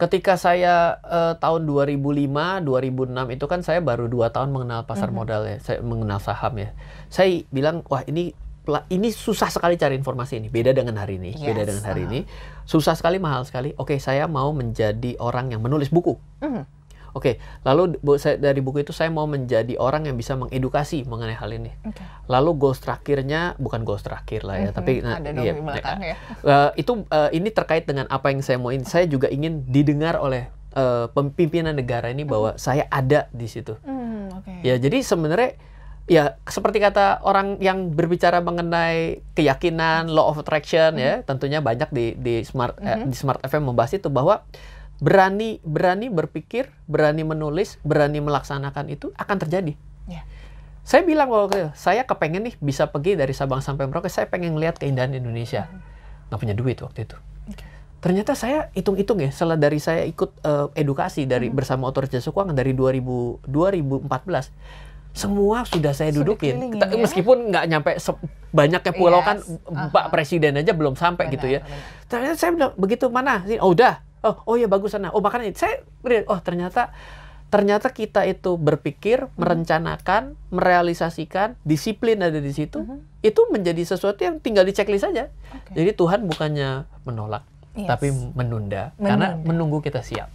ketika saya uh, tahun 2005 2006 itu kan saya baru dua tahun mengenal pasar mm -hmm. modal ya saya mengenal saham ya saya bilang wah ini ini susah sekali cari informasi ini beda dengan hari ini yes. beda dengan hari ini uh-huh. susah sekali mahal sekali oke saya mau menjadi orang yang menulis buku mm -hmm Oke, okay, lalu bu, saya, dari buku itu saya mau menjadi orang yang bisa mengedukasi mengenai hal ini. Okay. Lalu goals terakhirnya bukan goals terakhir lah ya, mm-hmm. tapi nah, ada iya, ya. Uh, itu uh, ini terkait dengan apa yang saya mau. Saya juga ingin didengar oleh uh, pemimpinan negara ini bahwa mm. saya ada di situ. Mm, okay. Ya, jadi sebenarnya ya seperti kata orang yang berbicara mengenai keyakinan law of attraction -hmm. ya mhm. tentunya banyak di di smart -hmm. eh, mhm. di smart FM membahas itu bahwa berani berani berpikir, berani menulis, berani melaksanakan itu akan terjadi. Yeah. Saya bilang waktu saya kepengen nih bisa pergi dari Sabang sampai Merauke, saya pengen lihat keindahan Indonesia. Hmm. Nggak punya duit waktu itu. Ternyata saya hitung-hitung ya, setelah dari saya ikut uh, edukasi dari mm -hmm. bersama otoritas jasa keuangan dari 2000, 2014, semua sudah saya dudukin. Sudah ya? Meskipun nggak nyampe banyaknya pulau yes. Iya, kan Pak uh -huh. Presiden aja belum sampai gitu benar, gitu ya. Ternyata saya bilang, begitu mana? Oh udah, oh oh ya bagus sana oh makanya saya oh ternyata ternyata kita itu berpikir hmm. merencanakan merealisasikan disiplin ada di situ hmm. itu menjadi sesuatu yang tinggal diceklis saja okay. jadi Tuhan bukannya menolak yes. tapi menunda, menunda karena menunggu kita siap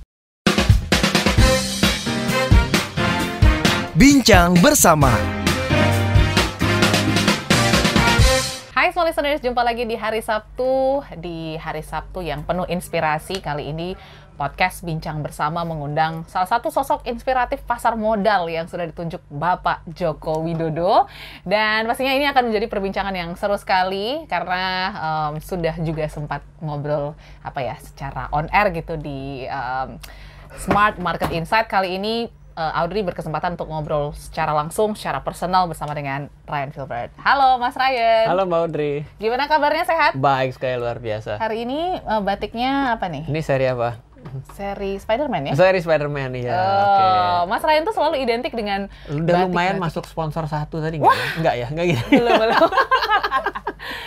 bincang bersama Hai semua listeners, jumpa lagi di hari Sabtu. Di hari Sabtu yang penuh inspirasi kali ini podcast Bincang Bersama mengundang salah satu sosok inspiratif pasar modal yang sudah ditunjuk Bapak Joko Widodo. Dan pastinya ini akan menjadi perbincangan yang seru sekali karena um, sudah juga sempat ngobrol apa ya secara on air gitu di um, Smart Market Insight kali ini uh, Audrey berkesempatan untuk ngobrol secara langsung, secara personal bersama dengan Ryan Filbert. Halo Mas Ryan. Halo Mbak Audrey. Gimana kabarnya sehat? Baik sekali luar biasa. Hari ini uh, batiknya apa nih? Ini seri apa? Seri Spider-Man ya? Seri Spider-Man ya. Oh, okay. Mas Ryan tuh selalu identik dengan Udah batik, lumayan batik. masuk sponsor satu tadi enggak? Ya? Enggak ya? gitu. Belum, belum.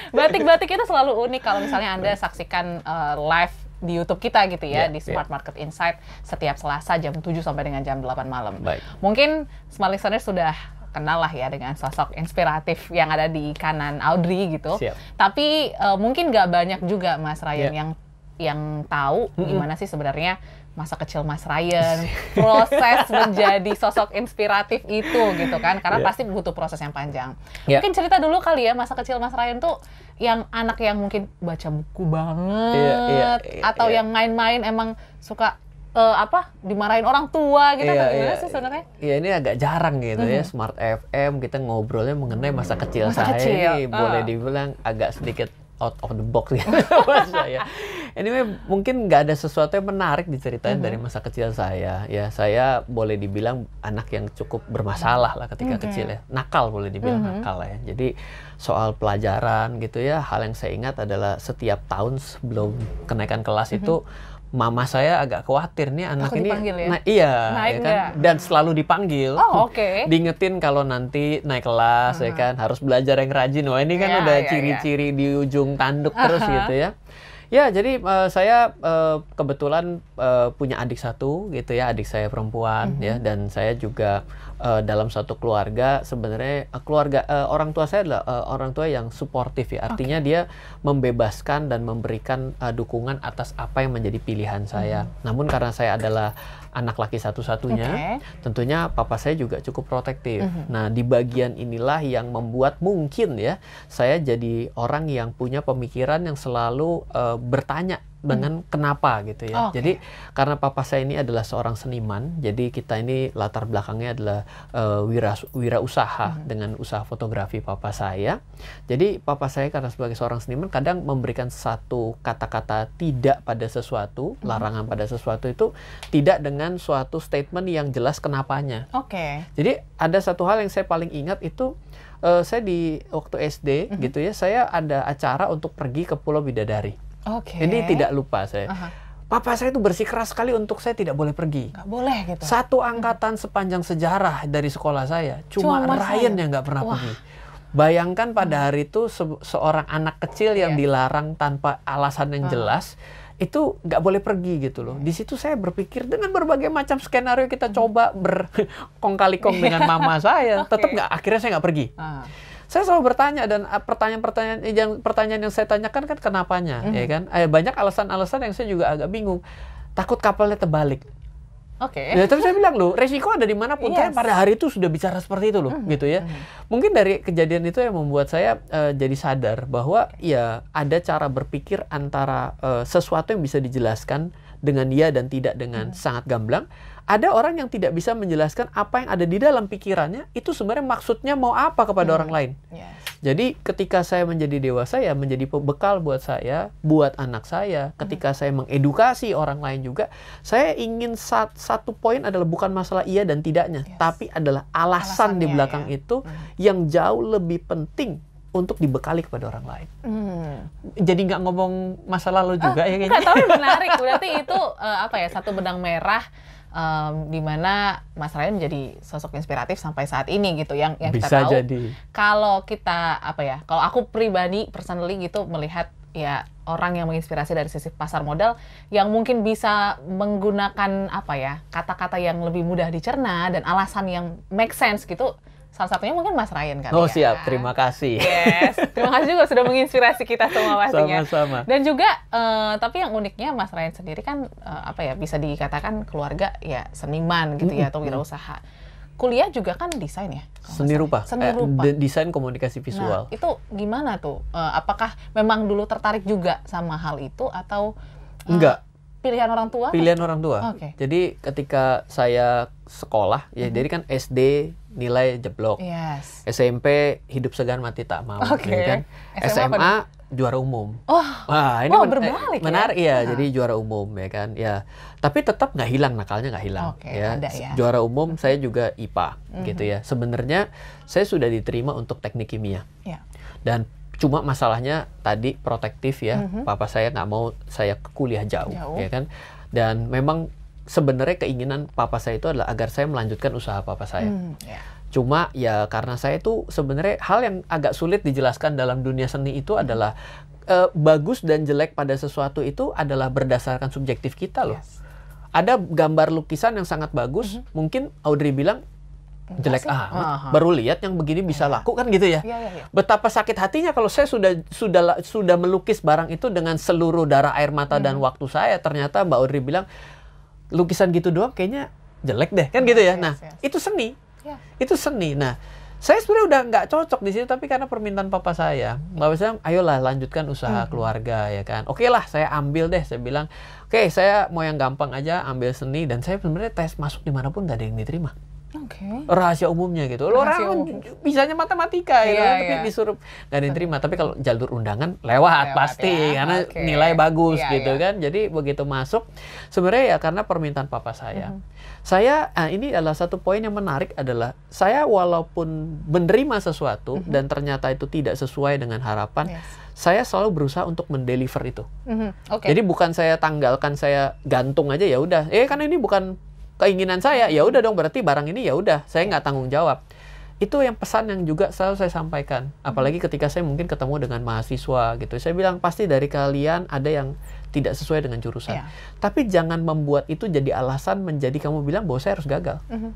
Batik-batik itu selalu unik kalau misalnya Anda saksikan uh, live di YouTube kita gitu ya yeah, di Smart yeah. Market Insight setiap Selasa jam 7 sampai dengan jam 8 malam. Baik. Mungkin smart listener sudah kenal lah ya dengan sosok inspiratif yang ada di kanan Audrey gitu. Siap. Tapi uh, mungkin nggak banyak juga Mas Ryan yeah. yang yang tahu mm -hmm. gimana sih sebenarnya masa kecil Mas Ryan, iya. proses menjadi sosok inspiratif itu gitu kan, karena yeah. pasti butuh proses yang panjang. Yeah. Mungkin cerita dulu kali ya masa kecil Mas Ryan tuh yang anak yang mungkin baca buku banget, yeah, yeah, yeah, atau yeah. yang main-main emang suka uh, apa dimarahin orang tua gitu iya, iya, sih sebenarnya? Iya ini agak jarang gitu mm -hmm. ya mm-hmm. Smart FM kita ngobrolnya mengenai masa kecil masa saya kecil. ini uh. boleh oh. dibilang agak sedikit out of the box ya, saya. Anyway, mungkin nggak ada sesuatu yang menarik diceritain mm -hmm. dari masa kecil saya. Ya, saya boleh dibilang anak yang cukup bermasalah lah ketika mm-hmm. kecil ya. Nakal boleh dibilang mm -hmm. nakal lah ya. Jadi soal pelajaran gitu ya, hal yang saya ingat adalah setiap tahun sebelum kenaikan kelas mm -hmm. itu mama saya agak khawatir nih anak Aku ini ya? na iya naik ya kan? dan selalu dipanggil oh, oke okay. diingetin kalau nanti naik kelas uh -huh. ya kan harus belajar yang rajin wah ini kan yeah, udah ya, ya. ciri-ciri yeah, di ujung tanduk uh -huh. terus gitu ya Ya, jadi uh, saya uh, kebetulan uh, punya adik satu gitu ya, adik saya perempuan uh mhm. -huh. ya dan saya juga uh, dalam satu keluarga sebenarnya uh, keluarga uh, orang tua saya adalah uh, orang tua yang suportif ya artinya okay. dia membebaskan dan memberikan uh, dukungan atas apa yang menjadi pilihan saya hmm. namun karena saya adalah anak laki satu-satunya okay. tentunya papa saya juga cukup protektif hmm. nah di bagian inilah yang membuat mungkin ya saya jadi orang yang punya pemikiran yang selalu uh, bertanya dengan hmm. kenapa gitu ya. Oh, okay. Jadi karena papa saya ini adalah seorang seniman, jadi kita ini latar belakangnya adalah uh, wira usaha hmm. dengan usaha fotografi papa saya. Jadi papa saya karena sebagai seorang seniman kadang memberikan satu kata-kata tidak pada sesuatu, hmm. larangan pada sesuatu itu tidak dengan suatu statement yang jelas kenapanya. Oke. Okay. Jadi ada satu hal yang saya paling ingat itu uh, saya di waktu SD -hmm. gitu ya, saya ada acara untuk pergi ke Pulau Bidadari. Okay. Jadi tidak lupa saya. Aha. Papa saya itu bersikeras sekali untuk saya tidak boleh pergi. Gak boleh gitu. Satu angkatan sepanjang sejarah dari sekolah saya, cuma, cuma Ryan saya. yang nggak pernah Wah. pergi. Bayangkan pada hmm. hari itu se seorang anak kecil yang yeah. dilarang tanpa alasan yang jelas itu nggak boleh pergi gitu loh. Di situ saya berpikir dengan berbagai macam skenario kita coba berkong kali kong dengan mama saya, okay. tetap nggak akhirnya saya nggak pergi. Hmm. Saya selalu bertanya dan ah, pertanyaan-pertanyaan eh, yang pertanyaan yang saya tanyakan kan kenapanya, mm-hmm. ya kan? Eh, banyak alasan-alasan yang saya juga agak bingung. Takut kapalnya terbalik. Oke. Okay. Ya, tapi saya bilang loh, resiko ada di mana pun yes. Iya. pada hari itu sudah bicara seperti itu loh, mm -hmm. gitu ya. Mm -hmm. Mungkin dari kejadian itu yang membuat saya uh, jadi sadar bahwa okay. ya ada cara berpikir antara uh, sesuatu yang bisa dijelaskan dengan dia dan tidak dengan mm -hmm. sangat gamblang ada orang yang tidak bisa menjelaskan apa yang ada di dalam pikirannya itu sebenarnya maksudnya mau apa kepada hmm. orang lain. Yes. Jadi ketika saya menjadi dewasa ya menjadi bekal buat saya, buat anak saya. Ketika hmm. saya mengedukasi orang lain juga, saya ingin sat satu poin adalah bukan masalah iya dan tidaknya, yes. tapi adalah alasan Alasannya, di belakang ya. itu hmm. yang jauh lebih penting untuk dibekali kepada orang lain. Hmm. Jadi nggak ngomong masa lalu juga ah, ya kayaknya. tapi menarik. Berarti itu uh, apa ya satu benang merah um, dimana Mas Ryan menjadi sosok inspiratif sampai saat ini gitu yang yang Bisa kita tahu jadi. kalau kita apa ya kalau aku pribadi personally gitu melihat ya orang yang menginspirasi dari sisi pasar modal yang mungkin bisa menggunakan apa ya kata-kata yang lebih mudah dicerna dan alasan yang make sense gitu salah satunya mungkin Mas Ryan kan. Oh ya? siap, terima kasih. Yes, terima kasih juga sudah menginspirasi kita semua pastinya. Sama-sama. Dan juga uh, tapi yang uniknya Mas Ryan sendiri kan uh, apa ya bisa dikatakan keluarga ya seniman gitu ya atau wirausaha. Kuliah juga kan desain ya? Seni rupa. Seni eh, rupa. Eh, desain komunikasi visual. Nah, itu gimana tuh? Uh, apakah memang dulu tertarik juga sama hal itu atau uh, Enggak pilihan orang tua? Pilihan orang tua. Okay. Jadi ketika saya sekolah ya, mm-hmm. jadi kan SD nilai jeblok, yes. SMP hidup segan mati tak mau, ya okay. kan? SMA, SMA juara umum. Oh, Wah, ini wow, men- berbalik ya? menarik ya. ya. Jadi juara umum ya kan, ya. Tapi tetap nggak hilang nakalnya nggak hilang. Okay, ya. Ada, ya. Juara umum mm-hmm. saya juga IPA gitu mm-hmm. gitu ya. Sebenarnya saya sudah diterima untuk teknik kimia. Yeah. Dan Cuma masalahnya tadi protektif ya, mm -hmm. papa saya nggak mau saya kuliah jauh, jauh, ya kan. Dan memang sebenarnya keinginan papa saya itu adalah agar saya melanjutkan usaha papa saya. Mm, yeah. Cuma ya karena saya itu sebenarnya hal yang agak sulit dijelaskan dalam dunia seni itu mm. adalah eh, bagus dan jelek pada sesuatu itu adalah berdasarkan subjektif kita loh. Yes. Ada gambar lukisan yang sangat bagus, mm -hmm. mungkin Audrey bilang jelek ah baru lihat yang begini bisa iya. laku kan gitu ya. Ya, ya, ya betapa sakit hatinya kalau saya sudah sudah sudah melukis barang itu dengan seluruh darah air mata hmm. dan waktu saya ternyata Mbak Audrey bilang lukisan gitu doang kayaknya jelek deh kan gitu ya yes, nah yes. itu seni yeah. itu seni nah saya sebenarnya udah nggak cocok di sini tapi karena permintaan papa saya Mbak saya ayolah lanjutkan usaha hmm. keluarga ya kan oke okay lah saya ambil deh saya bilang oke okay, saya mau yang gampang aja ambil seni dan saya sebenarnya tes masuk dimanapun gak ada yang diterima Okay. rahasia umumnya gitu. Lo rahasia orang umum. bisanya matematika yeah, gitu, iya, yeah. tapi iya. disuruh nggak diterima. Tapi kalau jalur undangan lewat, lewat pasti ya. karena okay. nilai bagus yeah, gitu yeah. kan. Jadi begitu masuk sebenarnya ya karena permintaan papa saya. Mm -hmm. Saya nah ini adalah satu poin yang menarik adalah saya walaupun menerima sesuatu mm -hmm. dan ternyata itu tidak sesuai dengan harapan. Yes saya selalu berusaha untuk mendeliver itu. Mm -hmm. okay. Jadi bukan saya tanggalkan, saya gantung aja ya udah. Eh karena ini bukan keinginan saya ya udah dong berarti barang ini ya udah saya iya. nggak tanggung jawab itu yang pesan yang juga selalu saya sampaikan hmm. apalagi ketika saya mungkin ketemu dengan mahasiswa gitu saya bilang pasti dari kalian ada yang tidak sesuai dengan jurusan yeah. tapi jangan membuat itu jadi alasan menjadi kamu bilang bahwa saya harus gagal mm -hmm.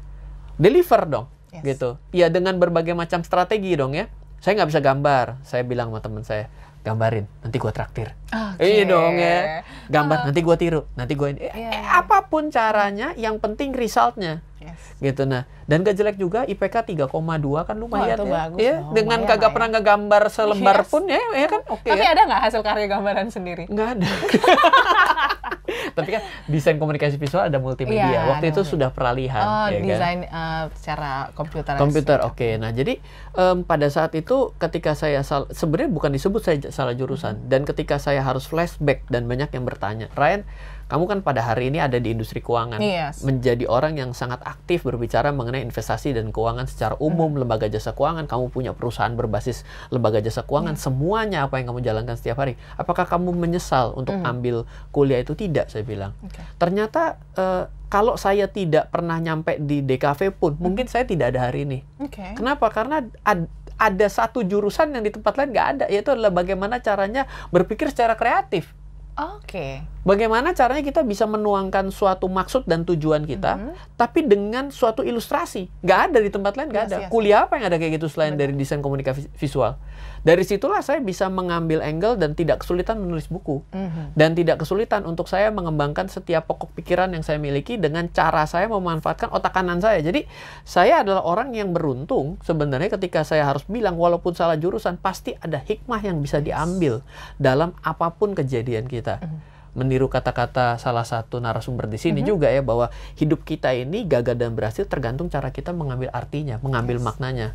deliver dong yes. gitu ya dengan berbagai macam strategi dong ya saya nggak bisa gambar saya bilang sama teman saya gambarin nanti gue traktir okay. iya dong ya gambar uh. nanti gue tiru nanti gue eh, yeah. eh, apapun caranya yang penting resultnya Yes. Gitu nah. Dan gak jelek juga IPK 3,2 kan lumayan oh, ya. Bagus. ya oh, dengan kagak ya. pernah ngegambar selembar yes. pun ya, ya kan oke. Okay, Tapi ya. ada nggak hasil karya gambaran sendiri? Nggak ada. Tapi kan desain komunikasi visual ada multimedia. Ya, Waktu ada itu multimedia. sudah peralihan oh, ya kan? desain kan? uh, secara komputer. Komputer. Oke. Okay. Nah, jadi um, pada saat itu ketika saya sebenarnya bukan disebut saya salah jurusan dan ketika saya harus flashback dan banyak yang bertanya, "Ryan, kamu kan pada hari ini ada di industri keuangan, yes. menjadi orang yang sangat aktif berbicara mengenai investasi dan keuangan secara umum, hmm. lembaga jasa keuangan, kamu punya perusahaan berbasis lembaga jasa keuangan, hmm. semuanya apa yang kamu jalankan setiap hari, apakah kamu menyesal untuk hmm. ambil kuliah itu tidak? Saya bilang, okay. ternyata uh, kalau saya tidak pernah nyampe di DKV pun, hmm. mungkin saya tidak ada hari ini. Okay. Kenapa? Karena ad, ada satu jurusan yang di tempat lain nggak ada, yaitu adalah bagaimana caranya berpikir secara kreatif. Oke. Okay. Bagaimana caranya kita bisa menuangkan suatu maksud dan tujuan kita, mm -hmm. tapi dengan suatu ilustrasi? Gak ada di tempat lain, gak yes, iya, ada. Yes, iya, iya. Kuliah apa yang ada kayak gitu selain betul. dari desain komunikasi visual? Dari situlah saya bisa mengambil angle dan tidak kesulitan menulis buku, mm -hmm. dan tidak kesulitan untuk saya mengembangkan setiap pokok pikiran yang saya miliki dengan cara saya memanfaatkan otak kanan saya. Jadi saya adalah orang yang beruntung sebenarnya ketika saya harus bilang walaupun salah jurusan pasti ada hikmah yang bisa diambil dalam apapun kejadian kita. Mm -hmm meniru kata-kata salah satu narasumber di sini mm -hmm. juga ya bahwa hidup kita ini gagal dan berhasil tergantung cara kita mengambil artinya, mengambil yes. maknanya.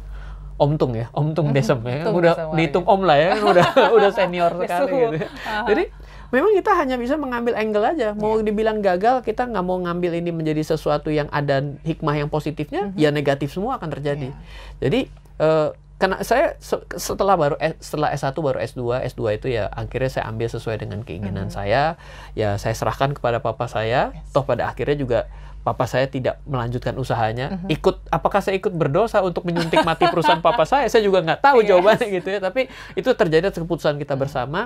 tung ya, Om Tung mhm. desem ya, Tung udah dihitung om lah ya, iya. udah udah senior sekali gitu. Ya. Jadi memang kita hanya bisa mengambil angle aja. Mau yeah. dibilang gagal, kita nggak mau ngambil ini menjadi sesuatu yang ada hikmah yang positifnya, mm -hmm. ya negatif semua akan terjadi. Yeah. Jadi uh, karena saya setelah baru setelah S1 baru S2, S2 itu ya akhirnya saya ambil sesuai dengan keinginan mm -hmm. saya. Ya saya serahkan kepada papa saya. Yes. Toh pada akhirnya juga papa saya tidak melanjutkan usahanya. Mm -hmm. Ikut apakah saya ikut berdosa untuk menyuntik mati perusahaan papa saya? Saya juga nggak tahu yes. Iya. jawabannya gitu ya. Tapi itu terjadi atas keputusan kita mm -hmm. bersama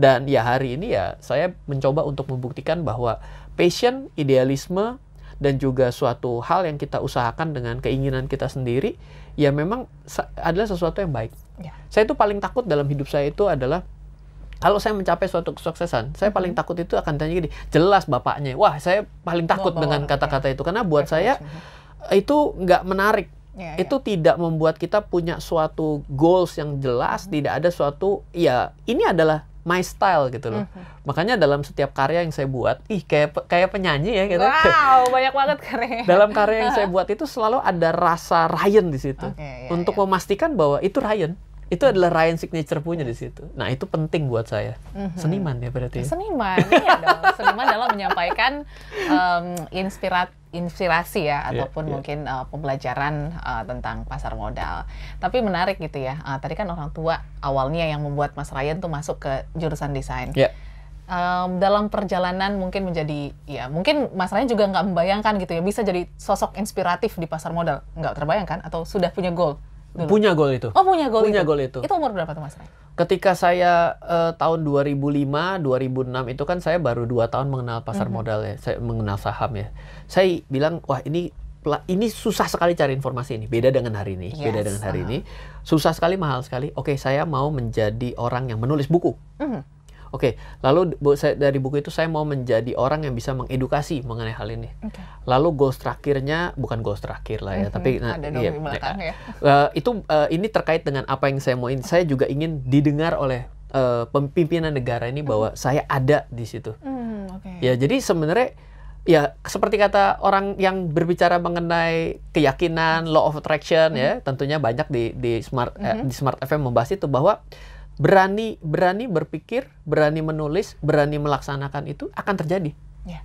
dan ya hari ini ya saya mencoba untuk membuktikan bahwa passion, idealisme dan juga suatu hal yang kita usahakan dengan keinginan kita sendiri ya memang adalah sesuatu yang baik. Ya. Saya itu paling takut dalam hidup saya itu adalah kalau saya mencapai suatu kesuksesan, saya mm-hmm. paling takut itu akan tanya gini, jelas bapaknya. Wah, saya paling takut Bawa, dengan kata-kata ya. itu karena buat saya ya. itu nggak menarik. Ya, ya, itu tidak membuat kita punya suatu goals yang jelas, hmm. tidak ada suatu ya ini adalah my style gitu loh. Mm -hmm. Makanya dalam setiap karya yang saya buat, ih kayak kayak penyanyi ya gitu. Wow, banyak banget karya. dalam karya yang saya buat itu selalu ada rasa Ryan di situ. Okay, iya, yeah, untuk yeah. memastikan bahwa itu Ryan. Itu mhm. adalah Ryan signature punya di situ. Nah, itu penting buat saya. Mm -hmm. Seniman ya berarti. Ya? Seniman, iya dong. Seniman dalam menyampaikan um, inspirat inspirasi ya iya, ataupun yeah. mungkin uh, pembelajaran uh, tentang pasar modal. Tapi menarik gitu ya. Uh, tadi kan orang tua awalnya yang membuat Mas Ryan tuh masuk ke jurusan desain. Yeah. Iya. Um, dalam perjalanan mungkin menjadi ya mungkin Mas Ryan juga nggak membayangkan gitu ya bisa jadi sosok inspiratif di pasar modal nggak terbayangkan atau sudah punya goal dulu? punya goal itu oh punya goal punya itu. goal itu itu umur berapa tuh Mas Ryan ketika saya uh, tahun 2005 2006 itu kan saya baru dua tahun mengenal pasar mm -hmm. modal ya saya mengenal saham ya saya bilang wah ini ini susah sekali cari informasi ini beda dengan hari ini yes. beda dengan hari ini uh-huh. susah sekali mahal sekali oke saya mau menjadi orang yang menulis buku mm -hmm Oke, okay, lalu bu, saya, dari buku itu saya mau menjadi orang yang bisa mengedukasi mengenai hal ini. Okay. Lalu goals terakhirnya bukan goals terakhir lah ya, mm -hmm. tapi nah, ada iya, belakang, nah, ya. Uh, itu uh, ini terkait dengan apa yang saya mau. Saya juga ingin didengar oleh uh, pemimpinan negara ini bahwa -hmm. saya ada di situ. Mm, okay. Ya, jadi sebenarnya ya seperti kata orang yang berbicara mengenai keyakinan law of attraction -hmm. ya mhm. tentunya banyak di di smart mm -hmm. eh, mhm. di smart FM membahas itu bahwa berani berani berpikir, berani menulis, berani melaksanakan itu akan terjadi. Yeah.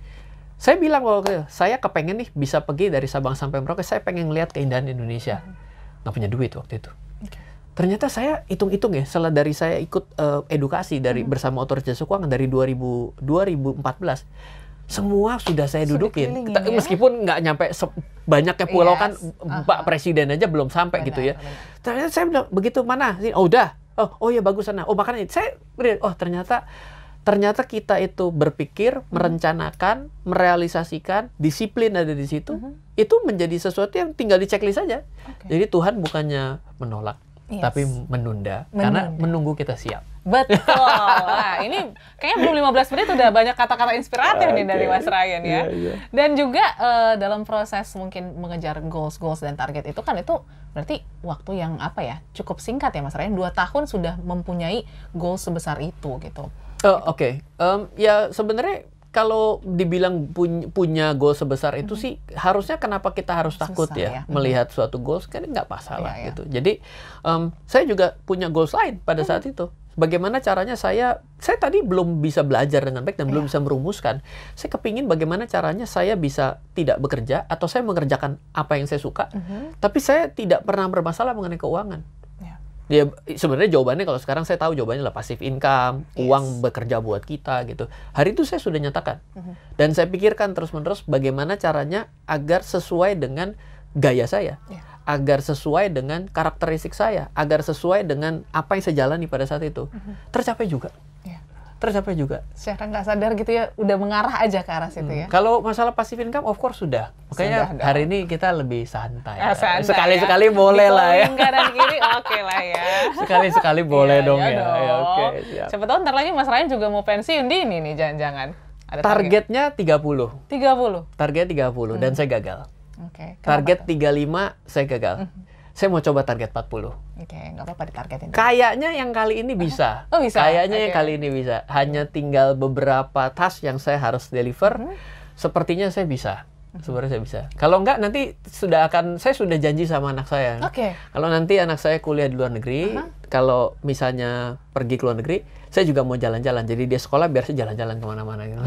Saya bilang waktu saya kepengen nih bisa pergi dari Sabang sampai Merauke, saya pengen lihat keindahan Indonesia. Mm-hmm. punya duit waktu itu. Okay. Ternyata saya hitung-hitung ya, setelah dari saya ikut uh, edukasi dari mm-hmm. bersama otoritas keuangan dari 2000, 2014, semua sudah saya dudukin sudah ya? meskipun nggak nyampe banyaknya pulau yes. Iya, kan uh -huh. Pak Presiden aja belum sampai benar, gitu ya benar. ternyata saya bilang begitu mana oh udah oh oh ya bagus sana oh makanya saya oh ternyata ternyata kita itu berpikir hmm. merencanakan merealisasikan disiplin ada di situ hmm. itu menjadi sesuatu yang tinggal diceklis saja okay. jadi Tuhan bukannya menolak yes. tapi menunda, menunda karena menunggu kita siap Betul. Nah, ini kayaknya belum 15 menit udah banyak kata-kata inspiratif okay. nih dari Mas Ryan ya. Yeah, yeah. Dan juga uh, dalam proses mungkin mengejar goals, goals dan target itu kan itu berarti waktu yang apa ya? Cukup singkat ya Mas Ryan. Dua tahun sudah mempunyai goals sebesar itu gitu. Uh, Oke. Okay. Um, ya sebenarnya kalau dibilang punya, goals goal sebesar itu mm -hmm. sih harusnya kenapa kita harus takut ya, ya melihat suatu goals kan nggak masalah ya, ya. gitu. Jadi um, saya juga punya goals lain pada mm -hmm. saat itu bagaimana caranya saya saya tadi belum bisa belajar dengan baik dan yeah. belum iya. bisa merumuskan saya kepingin bagaimana caranya saya bisa tidak bekerja atau saya mengerjakan apa yang saya suka mm -hmm. tapi saya tidak pernah bermasalah mengenai keuangan yeah. dia ya, sebenarnya jawabannya kalau sekarang saya tahu jawabannya adalah pasif income yes. uang bekerja buat kita gitu hari itu saya sudah nyatakan mm -hmm. dan saya pikirkan terus menerus bagaimana caranya agar sesuai dengan gaya saya yeah agar sesuai dengan karakteristik saya, agar sesuai dengan apa yang saya jalani pada saat itu. Mm-hmm. Tercapai juga. Yeah. Tercapai juga. Secara nggak sadar gitu ya, udah mengarah aja ke arah situ hmm. ya. Kalau masalah passive income, of course sudah. Makanya sudah, hari dong. ini kita lebih santai. Ah, Sekali-sekali ya. boleh lah ya. kanan kiri oke okay lah ya. Sekali-sekali boleh iya, dong iya ya. Dong. ya oke, okay, siap. Siapa tahu ntar lagi Mas Ryan juga mau pensiun di ini nih, jangan-jangan. Targetnya target. puluh. 30. 30? Targetnya 30 hmm. dan saya gagal. Okay. Target tiga 35 lima saya gagal. Mhm. Saya mau coba target 40. Oke, okay, nggak apa-apa ditargetin. Kayaknya yang kali ini mhm. bisa. Oh, bisa. Kayaknya okay. yang kali ini bisa. Hanya tinggal beberapa task yang saya harus deliver. Mm -hmm. Sepertinya saya bisa. Mhm. Sebenarnya saya bisa. Kalau nggak nanti sudah akan saya sudah janji sama anak saya. Oke. Okay. Kalau nanti anak saya kuliah di luar negeri, uh -huh. kalau misalnya pergi ke luar negeri, saya juga mau jalan-jalan. Jadi dia sekolah biar saya jalan-jalan kemana-mana. Gitu.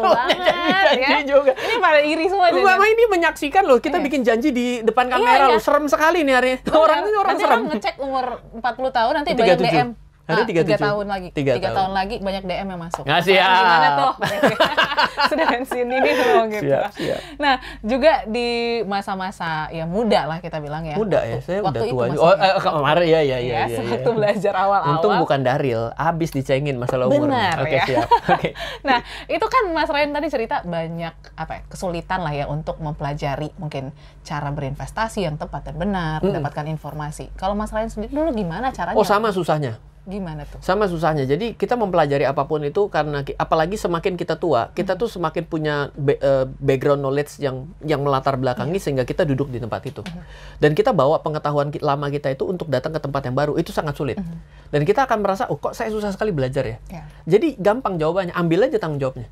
Oh, ya? juga. Ini pada iri semua. Mama ini menyaksikan loh. Kita eh. bikin janji di depan iya, kamera iya, loh. Serem sekali nih hari ini. Orang ini orang nanti serem. Nanti ngecek umur 40 tahun nanti 37. banyak DM Hari ah, tiga tahun lagi. Tiga, tiga tahun. lagi banyak DM yang masuk. Nah, siap. Oh, gimana tuh? Sudah pensiun ini loh gitu. Siap, siap. Nah, juga di masa-masa ya muda lah kita bilang ya. Muda ya, saya waktu udah tua. Itu, oh, eh, kemarin ya ya ya. Ya, ya, waktu ya. belajar awal-awal. Untung bukan daril, abis dicengin masalah umur. Benar Oke, ya. siap. Oke. nah, itu kan Mas Ryan tadi cerita banyak apa ya, kesulitan lah ya untuk mempelajari mungkin cara berinvestasi yang tepat dan benar, hmm. mendapatkan informasi. Kalau Mas Ryan sendiri dulu gimana caranya? Oh, sama susahnya. Gimana tuh? Sama susahnya. Jadi kita mempelajari apapun itu karena apalagi semakin kita tua, kita hmm. tuh semakin punya eh, background knowledge yang yang melatar belakangi hmm. sehingga kita duduk di tempat itu. Hmm. Dan kita bawa pengetahuan lama kita itu untuk datang ke tempat yang baru itu sangat sulit. Hmm. Dan kita akan merasa, "Oh, kok saya susah sekali belajar ya?" Yeah. Jadi gampang jawabannya, ambil aja tanggung jawabnya.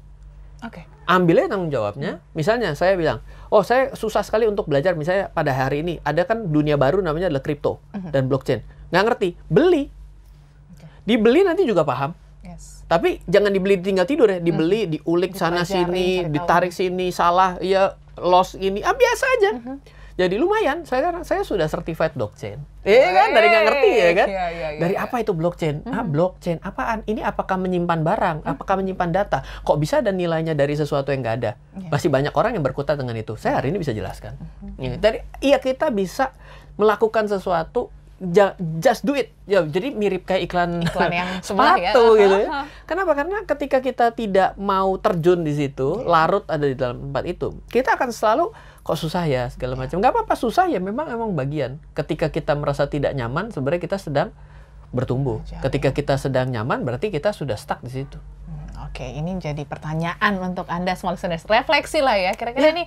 Okay. Ambil aja tanggung jawabnya. Misalnya saya bilang, oh saya susah sekali untuk belajar. Misalnya pada hari ini ada kan dunia baru namanya adalah kripto uh dan blockchain. Nggak ngerti, beli Dibeli nanti juga paham. Yes. Tapi jangan dibeli tinggal tidur ya, hmm. dibeli, hmm. diulik sana sini, ditarik tahu. sini, salah, ya loss ini, ah biasa aja. Mm -hmm. Jadi lumayan, saya saya sudah certified blockchain. Iya kan, dari nggak ngerti ya kan. Iya, iya, iya, dari apa itu blockchain? Hmm. Ah, mm-hmm. blockchain apaan? Ini apakah menyimpan barang? Hmm. Apakah menyimpan data? Kok bisa ada nilainya dari sesuatu yang nggak ada? Yeah. Masih banyak orang yang berkutat dengan itu. Saya hari ini bisa jelaskan. Hmm. Ya, dari iya kita bisa melakukan sesuatu just do it. Ya, jadi mirip kayak iklan, iklan yang ya. sepatu ya. gitu. Ya. Kenapa? Karena ketika kita tidak mau terjun di situ, yeah. larut ada di dalam tempat itu, kita akan selalu kok susah ya segala macam. Gak apa-apa susah ya, memang emang bagian. Ketika kita merasa tidak nyaman, sebenarnya kita sedang bertumbuh. Ketika kita sedang nyaman, berarti kita sudah stuck di situ. Hmm, oke, ini jadi pertanyaan untuk Anda semua listeners. Refleksi lah ya, kira-kira yeah. ini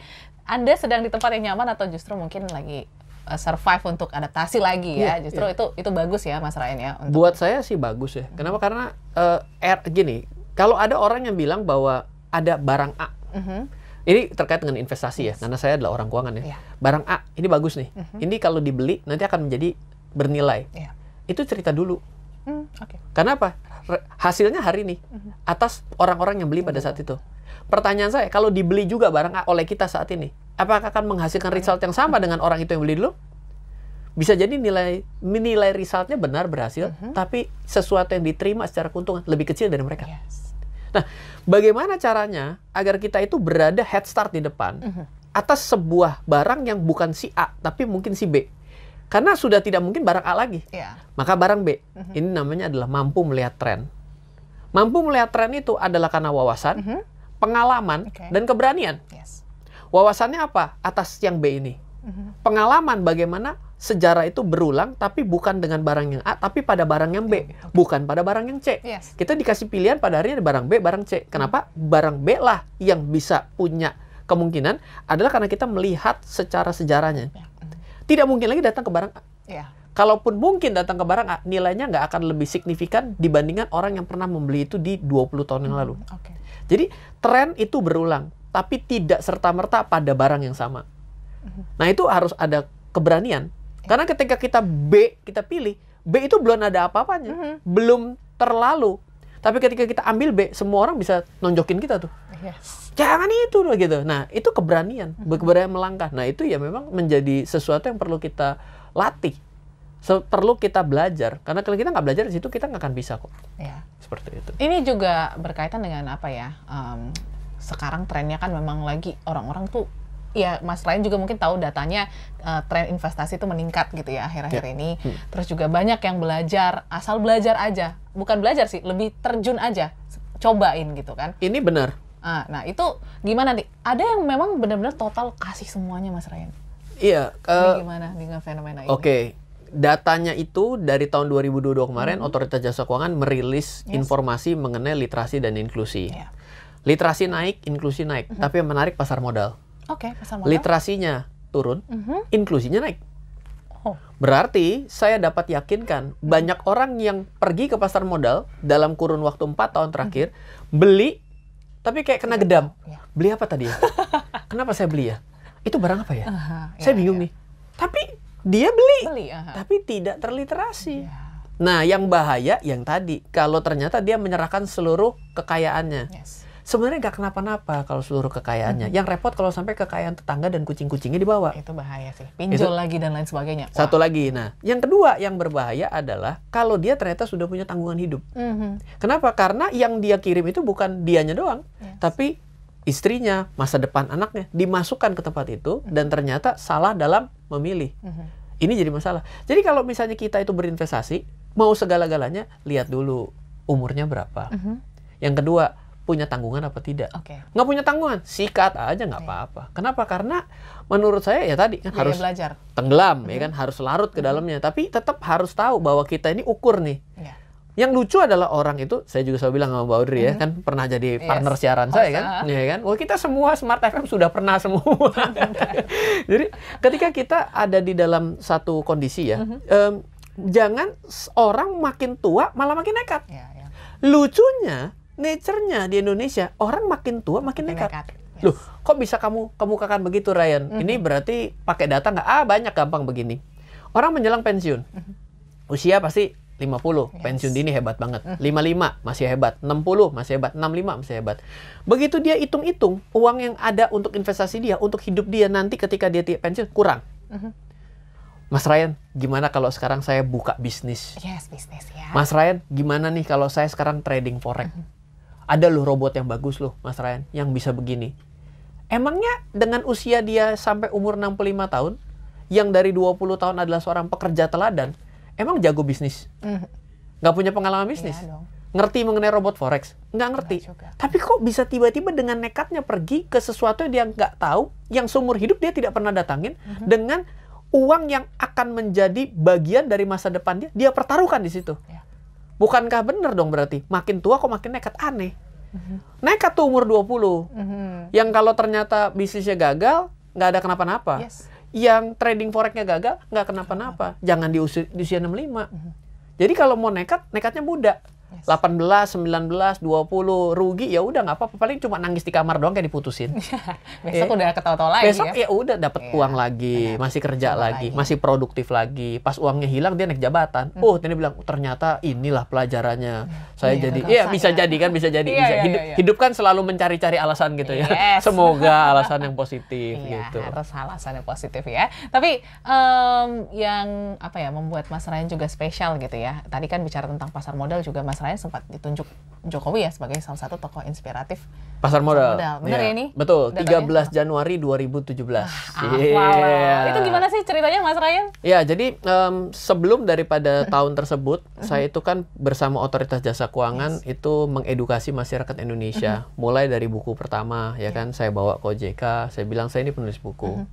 Anda sedang di tempat yang nyaman atau justru mungkin lagi Uh, survive untuk adaptasi lagi ya. Yeah, Justru yeah. itu itu bagus ya Mas Ryan ya. Untuk... Buat saya sih bagus ya. Hmm. Kenapa? Karena uh, er, gini, kalau ada orang yang bilang bahwa ada barang A, mm -hmm. ini terkait dengan investasi ya, yes. ya. Karena saya adalah orang keuangan ya. Yeah. Barang A ini bagus nih. Mm -hmm. Ini kalau dibeli nanti akan menjadi bernilai. Yeah. Itu cerita dulu. Mm, okay. Karena apa? Re hasilnya hari ini mm -hmm. atas orang-orang yang beli pada saat iya. itu. Pertanyaan saya, kalau dibeli juga barang A oleh kita saat ini, apakah akan menghasilkan result yang sama dengan orang itu yang beli dulu? Bisa jadi nilai nilai resultnya benar berhasil, uh mhm. -huh. tapi sesuatu yang diterima secara keuntungan lebih kecil dari mereka. Yes. Nah, bagaimana caranya agar kita itu berada head start di depan uh mhm. -huh. atas sebuah barang yang bukan si A tapi mungkin si B? Karena sudah tidak mungkin barang A lagi, yeah. maka barang B. Uh mhm. -huh. Ini namanya adalah mampu melihat tren. Mampu melihat tren itu adalah karena wawasan, uh -huh. pengalaman, okay. dan keberanian. Yes Wawasannya apa? Atas yang B ini. Mhm. Pengalaman bagaimana sejarah itu berulang tapi bukan dengan barang yang A tapi pada barang yang B, bukan pada barang yang C. Yes. Kita dikasih pilihan pada hari ini barang B, barang C. Kenapa? Barang B lah yang bisa punya kemungkinan adalah karena kita melihat secara sejarahnya. Ya, mhm. Tidak mungkin lagi datang ke barang A. Yeah kalaupun mungkin datang ke barang A, nilainya nggak akan lebih signifikan dibandingkan orang yang pernah membeli itu di 20 tahun yang lalu. Mhm, okay. Jadi tren itu berulang tapi tidak serta-merta pada barang yang sama. Mm-hmm. Nah, itu harus ada keberanian. Eh. Karena ketika kita B, kita pilih, B itu belum ada apa-apanya. Mm -hmm. Belum terlalu. Tapi ketika kita ambil B, semua orang bisa nonjokin kita tuh. Yes. Iya. Jangan itu begitu. gitu. Nah, itu keberanian, mm -hmm. keberanian melangkah. Nah, itu ya memang menjadi sesuatu yang perlu kita latih. So, perlu kita belajar karena kalau kita nggak belajar di situ kita nggak akan bisa kok. Ya. Seperti itu. Ini juga berkaitan dengan apa ya? Um, sekarang trennya kan memang lagi orang-orang tuh ya Mas Ryan juga mungkin tahu datanya uh, tren investasi itu meningkat gitu ya akhir-akhir yeah. ini. Hmm. Terus juga banyak yang belajar, asal belajar aja. Bukan belajar sih, lebih terjun aja, cobain gitu kan. Ini benar. Nah, nah itu gimana nih? Ada yang memang benar-benar total kasih semuanya Mas Ryan. Iya. Uh, ini eh, gimana dengan fenomena ini? Oke. Datanya itu dari tahun 2022 kemarin hmm. Otoritas Jasa Keuangan merilis yes. informasi mengenai literasi dan inklusi. Yeah. Literasi naik, inklusi naik. Mm-hmm. Tapi yang menarik pasar modal. Oke, okay, pasar modal. Literasinya turun, mm-hmm. inklusinya naik. Oh. Berarti saya dapat yakinkan hmm banyak orang yang pergi ke pasar modal dalam kurun waktu 4 tahun terakhir hmm beli tapi kayak kena iya. gedam. Ya. Beli apa tadi ya? Kenapa saya beli ya? Itu barang apa ya? Uh-huh, saya iya, bingung ya. nih. Tapi dia beli, beli uh-huh. tapi tidak terliterasi. Yeah. Nah, yang bahaya yang tadi, kalau ternyata dia menyerahkan seluruh kekayaannya. Yes sebenarnya nggak kenapa-napa kalau seluruh kekayaannya. Hmm. Yang repot kalau sampai kekayaan tetangga dan kucing-kucingnya dibawa. Itu bahaya sih. Pinjol itu, lagi dan lain sebagainya. Wah. Satu lagi. Nah, yang kedua yang berbahaya adalah kalau dia ternyata sudah punya tanggungan hidup. Hmm. Kenapa? Karena yang dia kirim itu bukan dianya doang, yes. tapi istrinya, masa depan anaknya dimasukkan ke tempat itu hmm. dan ternyata salah dalam memilih. Hmm. Ini jadi masalah. Jadi kalau misalnya kita itu berinvestasi, mau segala-galanya, lihat dulu umurnya berapa. Uh mhm. -huh. Yang kedua, punya tanggungan apa tidak. Okay. Nggak punya tanggungan, sikat aja nggak apa apa-apa. Kenapa? Karena menurut saya ya tadi kan yeah, harus belajar. tenggelam, mm -hmm. ya kan harus larut ke mm -hmm. dalamnya. Tapi tetap harus tahu bahwa kita ini ukur nih. Yeah. Yang lucu adalah orang itu, saya juga selalu bilang sama Mbak Audrey mm -hmm. ya, kan pernah jadi partner siaran saya kan, ya kan. Wah oh, kita semua Smart FM sudah pernah semua. jadi ketika kita ada di dalam satu kondisi ya, mm -hmm. um, jangan orang makin tua malah makin nekat. Yeah, yeah. Lucunya nature-nya di Indonesia orang makin tua makin nekat. nekat. Yes. Loh, kok bisa kamu kemukakan begitu Ryan? Mm -hmm. Ini berarti pakai data nggak? Ah, banyak gampang begini. Orang menjelang pensiun. Mm -hmm. Usia pasti 50, yes. pensiun dini hebat banget. Mm -hmm. 55 masih hebat, 60 masih hebat, 65 masih hebat. Begitu dia hitung-hitung uang yang ada untuk investasi dia, untuk hidup dia nanti ketika dia pensiun kurang. Mm -hmm. Mas Ryan, gimana kalau sekarang saya buka bisnis? Yes, bisnis ya. Mas Ryan, gimana nih kalau saya sekarang trading forex? Mm -hmm ada loh robot yang bagus loh Mas Ryan yang bisa begini. Emangnya dengan usia dia sampai umur 65 tahun yang dari 20 tahun adalah seorang pekerja teladan, emang jago bisnis? Hmm. Nggak punya pengalaman iya bisnis? ngerti mengenai robot forex? Nggak ngerti. Tapi kok bisa tiba-tiba dengan nekatnya pergi ke sesuatu yang dia nggak tahu, yang seumur hidup dia tidak pernah datangin, hmm. dengan uang yang akan menjadi bagian dari masa depan dia, dia pertaruhkan di situ. Ya. Bukankah benar dong berarti? Makin tua kok makin nekat aneh. Nekat tuh umur 20. Mm-hmm. Yang kalau ternyata bisnisnya gagal, nggak ada kenapa-napa. Yes. Yang trading forexnya gagal, nggak kenapa-napa. Jangan di usia, di usia 65. Mm-hmm. Jadi kalau mau nekat, nekatnya muda sembilan 18, 19, 20 rugi ya udah nggak apa-apa paling cuma nangis di kamar doang kayak diputusin. besok eh, udah ketawa-tawa lagi Besok ya, ya udah dapat iya, uang lagi, Benar. Iya, masih kerja lagi, lagi, masih produktif lagi. Pas uangnya hilang dia naik jabatan. Hmm. Oh, dia bilang ternyata inilah pelajarannya. Hmm. Saya iya, jadi iya bisa ya. jadi kan bisa jadi iya, bisa. hidup, hidup kan selalu mencari-cari alasan gitu ya. Yes. Semoga alasan yang positif gitu. harus alasan yang positif ya. Tapi um, yang apa ya membuat Mas Ryan juga spesial gitu ya. Tadi kan bicara tentang pasar modal juga Mas Mas Raya sempat ditunjuk Jokowi ya sebagai salah satu tokoh inspiratif pasar modal. modal. Benar yeah. ya ini? Betul, Datanya. 13 Januari 2017. Ah, yeah. wow. Iya. Itu gimana sih ceritanya Mas Ryan? Ya, yeah, jadi um, sebelum daripada tahun tersebut, mhm. saya itu kan bersama otoritas jasa keuangan yes. itu mengedukasi masyarakat Indonesia mhm. mulai dari buku pertama ya iya. kan saya bawa ke OJK, saya bilang saya ini penulis buku.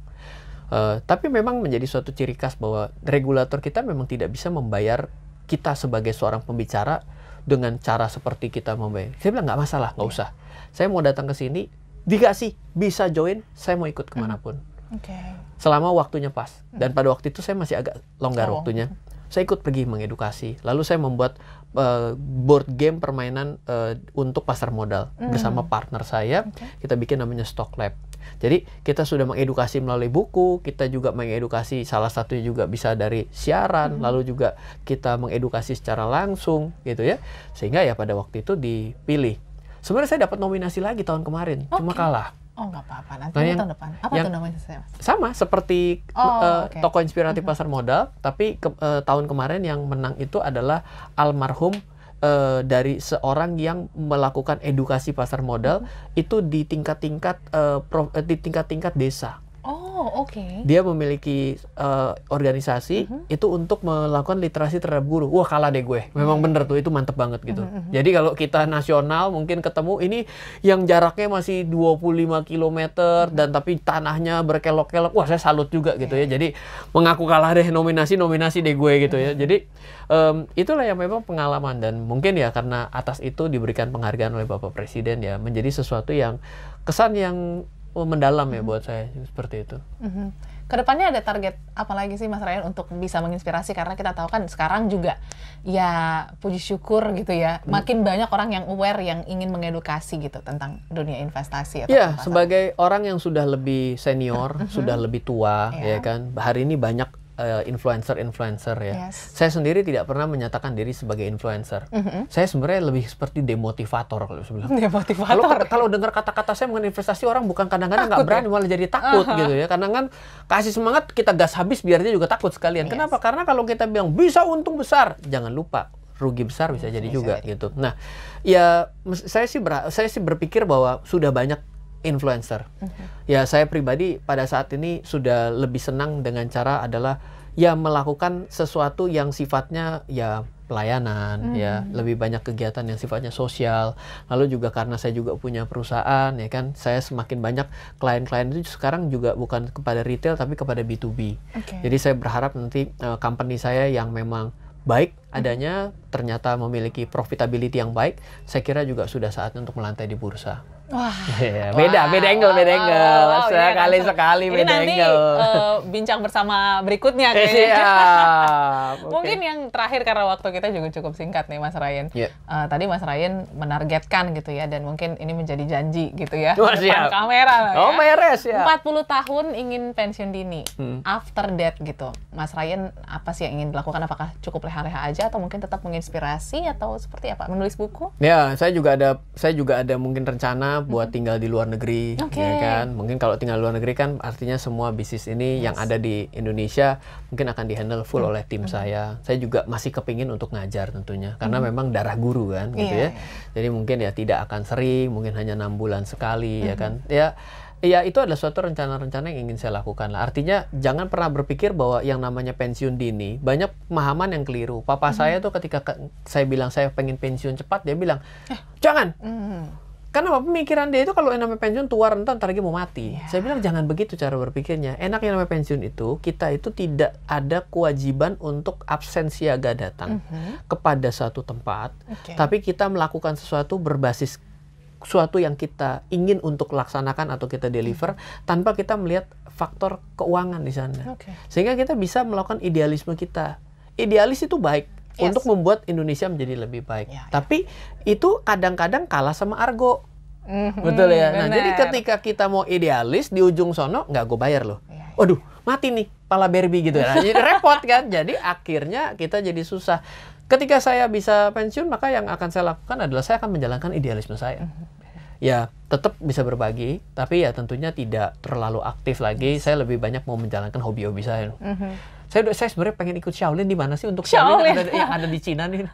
Uh, tapi memang menjadi suatu ciri khas bahwa regulator kita memang tidak bisa membayar kita sebagai seorang pembicara dengan cara seperti kita membayar. Saya bilang nggak masalah, nggak iya. usah. Saya mau datang ke sini, dikasih bisa join, saya mau ikut iya. kemanapun. Okay. Selama waktunya pas. Hmm. Dan pada waktu itu saya masih agak longgar oh. waktunya. Saya ikut pergi mengedukasi. Lalu saya membuat uh, board game permainan uh, untuk pasar modal mm. bersama partner saya. Okay. Kita bikin namanya Stock Lab. Jadi kita sudah mengedukasi melalui buku, kita juga mengedukasi salah satunya juga bisa dari siaran, mm -hmm. lalu juga kita mengedukasi secara langsung gitu ya. Sehingga ya pada waktu itu dipilih. Sebenarnya saya dapat nominasi lagi tahun kemarin, okay. cuma kalah. Oh nggak apa-apa, nanti nah, yang, tahun depan. Apa yang, tuh namanya saya? Sama seperti oh, uh, eh, okay. toko inspiratif mm -hmm. pasar modal, tapi ke, uh, tahun kemarin yang menang itu adalah almarhum uh, dari seorang yang melakukan edukasi pasar modal hmm. itu di tingkat-tingkat uh, di tingkat-tingkat desa Oh, oke. Okay. Dia memiliki uh, organisasi uh-huh. itu untuk melakukan literasi terhadap guru. Wah, kalah deh gue. Memang uh-huh. bener tuh itu mantep banget gitu. Uh-huh. Jadi kalau kita nasional mungkin ketemu ini yang jaraknya masih 25 km uh-huh. dan tapi tanahnya berkelok-kelok. Wah, saya salut juga gitu ya. Jadi mengaku kalah deh nominasi-nominasi deh gue gitu ya. Jadi um, itulah yang memang pengalaman dan mungkin ya karena atas itu diberikan penghargaan oleh Bapak Presiden ya menjadi sesuatu yang kesan yang oh mendalam ya hmm. buat saya seperti itu. Mm-hmm. Kedepannya ada target apa lagi sih Mas Ryan untuk bisa menginspirasi karena kita tahu kan sekarang juga ya puji syukur gitu ya makin banyak orang yang aware yang ingin mengedukasi gitu tentang dunia investasi. ya yeah, sebagai orang yang sudah lebih senior, mm-hmm. sudah lebih tua yeah. ya kan hari ini banyak influencer-influencer eh, uh, ya. Yes. Saya sendiri tidak pernah menyatakan diri sebagai influencer. Mm -hmm. Saya sebenarnya lebih seperti demotivator kalau bisa Demotivator. Kalau dengar kata-kata saya mengenai investasi orang bukan kadang-kadang nggak -kadang ya? berani malah jadi takut uh -huh. gitu ya. Kadang kan kasih semangat kita gas habis biar dia juga takut sekalian. Yes. Kenapa? Karena kalau kita bilang bisa untung besar, jangan lupa rugi besar bisa jadi bisa juga jadi. gitu. Nah, ya saya sih saya sih berpikir bahwa sudah banyak influencer. Mhm. Ya saya pribadi pada saat ini sudah lebih senang dengan cara adalah ya melakukan sesuatu yang sifatnya ya pelayanan hmm. ya lebih banyak kegiatan yang sifatnya sosial lalu juga karena saya juga punya perusahaan ya kan saya semakin banyak klien-klien itu sekarang juga bukan kepada retail tapi kepada B2B okay. jadi saya berharap nanti uh, company saya yang memang baik adanya mhm. ternyata memiliki profitability yang baik saya kira juga sudah saatnya untuk melantai di bursa Wah. Iya, beda, wow, beda angle, beda angle. Wow, wow, sekali iya, kan? sekali ini beda nanti, angle. Uh, bincang bersama berikutnya kayaknya. Yeah, okay. Mungkin yang terakhir karena waktu kita juga cukup singkat nih Mas Ryan. Yeah. Iya. Uh, tadi Mas Ryan menargetkan gitu ya dan mungkin ini menjadi janji gitu ya. Wah, depan kamera ya. Oh, ya. meres ya. 40 tahun ingin pensiun dini. Hmm. After that gitu. Mas Ryan apa sih yang ingin dilakukan? Apakah cukup leha-leha aja atau mungkin tetap menginspirasi atau seperti apa? Menulis buku? Ya, yeah, saya juga ada saya juga ada mungkin rencana buat tinggal di luar negeri, okay. ya kan? Mungkin kalau tinggal di luar negeri kan artinya semua bisnis ini yes. yang ada di Indonesia mungkin akan dihandle full mm. oleh tim mm. saya. Saya juga masih kepingin untuk ngajar tentunya, karena mm. memang darah guru kan, gitu yeah. ya. Iya. Jadi mungkin ya tidak akan sering, mungkin hanya enam bulan sekali, mm. ya kan? Ya ya itu adalah suatu rencana-rencana yang ingin saya lakukan lah. Artinya jangan pernah berpikir bahwa yang namanya pensiun dini banyak pemahaman yang keliru. Papa mm -hmm. saya tuh ketika ke saya bilang saya pengen pensiun cepat dia bilang eh. jangan. Mm -hmm karena apa pemikiran dia itu kalau yang namanya pensiun tua rentan ntar lagi mau mati. Yeah. Saya bilang jangan begitu cara berpikirnya. Enak yang namanya pensiun itu kita itu tidak ada kewajiban untuk absen siaga datang mm -hmm. kepada suatu tempat, okay. tapi kita melakukan sesuatu berbasis suatu yang kita ingin untuk laksanakan atau kita deliver mm -hmm. tanpa kita melihat faktor keuangan di sana. Okay. Sehingga kita bisa melakukan idealisme kita. Idealis itu baik, untuk membuat Indonesia menjadi lebih baik. Ya, ya. Tapi ya. itu kadang-kadang kalah sama argo. Mm-hmm, Betul ya. Bener. Nah, jadi ketika kita mau idealis di ujung sono nggak gue bayar loh. Ya, ya. Waduh, mati nih pala berbi gitu ya. jadi repot kan. Jadi akhirnya kita jadi susah. Ketika saya bisa pensiun, maka yang akan saya lakukan adalah saya akan menjalankan idealisme saya. Mhm, ya tetap bisa berbagi tapi ya tentunya tidak terlalu aktif lagi saya lebih banyak mau menjalankan hobi-hobi saya mm -hmm. Saya saya sebenarnya pengen ikut Shaolin di mana sih untuk Shaolin, Shaolin ada, yang ada di Cina nih.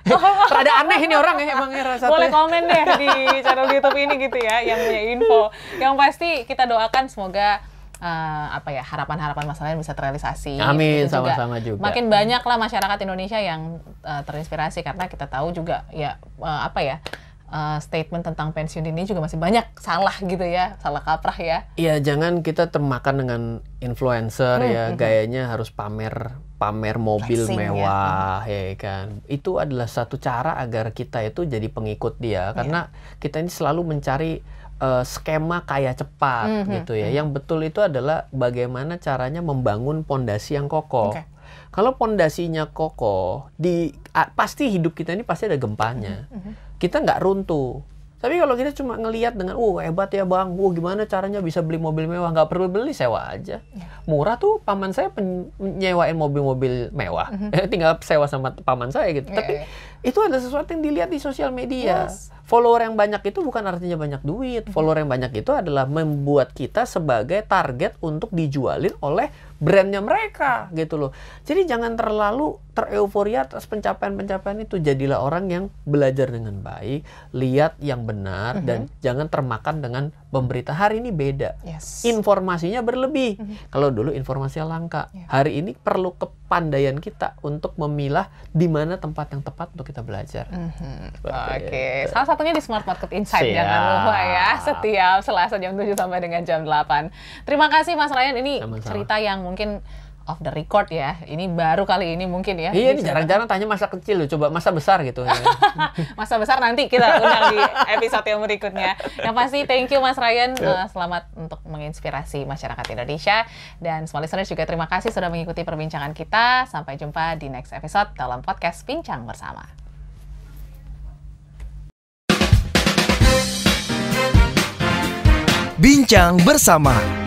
Rada aneh ini orang ya emangnya rasanya. Boleh komen deh di channel YouTube ini gitu ya yang punya info. Yang pasti kita doakan semoga uh, apa ya harapan-harapan masalahnya bisa terrealisasi. Amin sama-sama juga. juga. Makin banyak lah masyarakat Indonesia yang uh, terinspirasi karena kita tahu juga ya uh, apa ya uh, statement tentang pensiun ini juga masih banyak salah gitu ya, salah kaprah ya. Iya, jangan kita termakan dengan influencer hmm, ya, hmm. gayanya harus pamer pamer mobil Flexing, ya. mewah ya. ya kan. Itu adalah satu cara agar kita itu jadi pengikut dia iya. karena kita ini selalu mencari uh, skema kaya cepat hmm, -hmm. gitu ya. -hmm. Yang betul itu adalah bagaimana caranya membangun pondasi yang kokoh. Okay kalau pondasinya kokoh di uh, pasti hidup kita ini pasti ada gempanya. Mm -hmm. hmm kita nggak runtuh. Tapi kalau kita cuma ngelihat dengan, oh hebat ya bang, oh gimana caranya bisa beli mobil mewah? Nggak perlu beli, sewa aja. Iya. Murah tuh paman saya nyewain mobil-mobil mewah, mm-hmm. tinggal sewa sama paman saya gitu. Yeah, Tapi yeah. itu ada sesuatu yang dilihat di sosial media. Yes. Follower yang banyak itu bukan artinya banyak duit. Mm-hmm. Follower yang banyak itu adalah membuat kita sebagai target untuk dijualin oleh brandnya mereka gitu loh. Jadi jangan terlalu tereuforia atas pencapaian-pencapaian itu. Jadilah orang yang belajar dengan baik, lihat yang benar mm -hmm. dan jangan termakan dengan pemberita. Hari ini beda. Yes. Informasinya berlebih. Mm -hmm. Kalau dulu informasinya langka. Yeah. Hari ini perlu kepandaian kita untuk memilah di mana tempat yang tepat untuk kita belajar. Mm -hmm. Oke, okay. salah satunya di Smart Market Insight Siap. jangan lupa ya. Setiap Selasa jam 7 sampai dengan jam 8. Terima kasih Mas Ryan ini Sama -sama. cerita yang mungkin off the record ya. Ini baru kali ini mungkin ya. Iya, ini jarang-jarang tanya masa kecil loh. Coba masa besar gitu. Ya. masa besar nanti kita undang di episode yang berikutnya. Yang pasti thank you Mas Ryan. Uh, selamat untuk menginspirasi masyarakat Indonesia. Dan semua listeners juga terima kasih sudah mengikuti perbincangan kita. Sampai jumpa di next episode dalam podcast Bincang Bersama. Bincang Bersama